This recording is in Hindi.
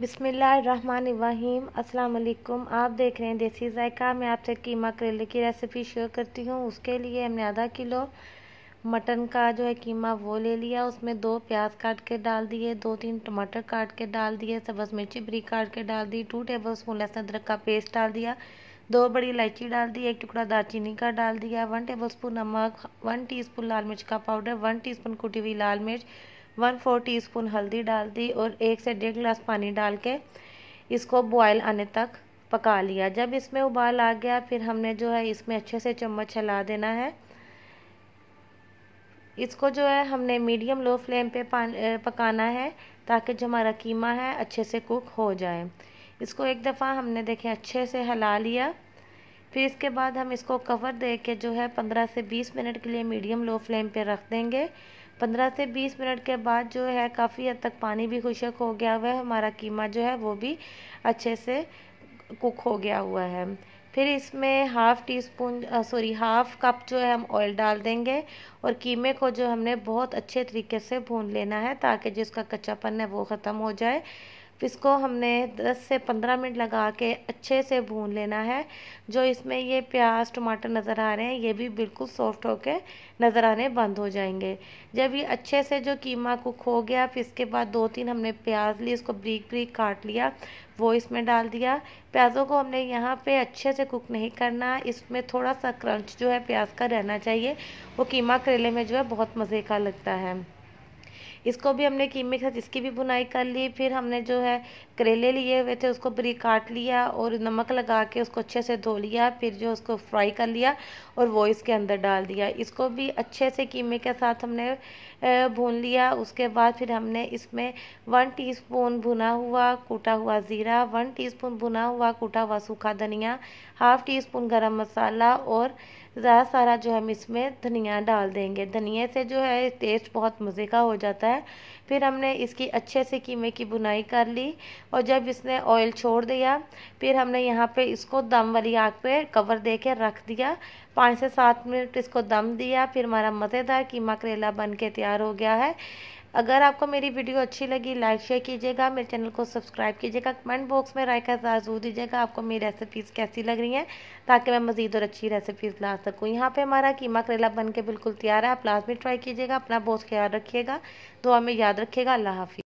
बिसमीम असलकुम आप देख रहे हैं देसी जायका मैं आपसे कीमा करेले की रेसिपी शेयर करती हूँ उसके लिए हमने आधा किलो मटन का जो है कीमा वो ले लिया उसमें दो प्याज काट के डाल दिए दो तीन टमाटर काट के डाल दिए सब्ज़ मिर्ची बरी काट के डाल दी टू टेबल स्पून लहसुन अदरक का पेस्ट डाल दिया दो बड़ी इलायची डाल दी एक टुकड़ा दालचीनी का डाल दिया वन टेबल स्पून नमक वन टी स्पून लाल मिर्च का पाउडर वन टी स्पून कुटी हुई लाल मिर्च वन फोर टी स्पून हल्दी डाल दी और एक से डेढ़ गिलास पानी डाल के इसको बॉयल आने तक पका लिया जब इसमें उबाल आ गया फिर हमने जो है इसमें अच्छे से चम्मच हिला देना है इसको जो है हमने मीडियम लो फ्लेम पे पकाना है ताकि जो हमारा कीमा है अच्छे से कुक हो जाए इसको एक दफ़ा हमने देखें अच्छे से हिला लिया फिर इसके बाद हम इसको कवर दे के जो है पंद्रह से बीस मिनट के लिए मीडियम लो फ्लेम पे रख देंगे पंद्रह से बीस मिनट के बाद जो है काफ़ी हद तक पानी भी खुशक हो गया हुआ है हमारा कीमा जो है वो भी अच्छे से कुक हो गया हुआ है फिर इसमें half teaspoon sorry half cup जो है हम ऑयल डाल देंगे और कीमे को जो हमने बहुत अच्छे तरीके से भून लेना है ताकि जो इसका कच्चापन है वो ख़त्म हो जाए इसको हमने 10 से 15 मिनट लगा के अच्छे से भून लेना है जो इसमें ये प्याज टमाटर नज़र आ रहे हैं ये भी बिल्कुल सॉफ्ट होकर नज़र आने बंद हो जाएंगे जब ये अच्छे से जो कीमा कुक हो गया फिर इसके बाद दो तीन हमने प्याज ली उसको ब्रीक ब्रीक काट लिया वो इसमें डाल दिया प्याज़ों को हमने यहाँ पे अच्छे से कुक नहीं करना इसमें थोड़ा सा क्रंच जो है प्याज का रहना चाहिए वो कीमा करेले में जो है बहुत मज़े का लगता है इसको भी हमने कीमे के साथ इसकी भी बुनाई कर ली फिर हमने जो है करेले लिए हुए थे उसको बरी काट लिया और नमक लगा के उसको अच्छे से धो लिया फिर जो उसको फ्राई कर लिया और वो इसके अंदर डाल दिया इसको भी अच्छे से कीमे के साथ हमने भून लिया उसके बाद फिर हमने इसमें वन टी भुना हुआ कूटा हुआ ज़ीरा वन टी भुना हुआ कूटा हुआ सूखा धनिया हाफ़ टी स्पून गर्म मसाला और ज़्यादा सारा जो हम इसमें धनिया डाल देंगे धनिया से जो है टेस्ट बहुत मज़े का हो जाता है है फिर हमने इसकी अच्छे से कीमे की बुनाई कर ली और जब इसने ऑयल छोड़ दिया फिर हमने यहाँ पे इसको दम वाली आग पे कवर दे के रख दिया पाँच से सात मिनट इसको दम दिया फिर हमारा मज़ेदार कीमा करेला बन के तैयार हो गया है अगर आपको मेरी वीडियो अच्छी लगी लाइक शेयर कीजिएगा मेरे चैनल को सब्सक्राइब कीजिएगा कमेंट बॉक्स में राय का जरूर दीजिएगा आपको मेरी रेसिपीज़ कैसी लग रही हैं ताकि मैं मज़ीद और अच्छी रेसिपीज़ ला सकूँ यहाँ पे हमारा कीमा करेला बन के बिल्कुल तैयार है आप लाजमी ट्राई कीजिएगा अपना बहुत ख्याल रखिएगा दुआ में याद रखिएगा अल्लाह हाफि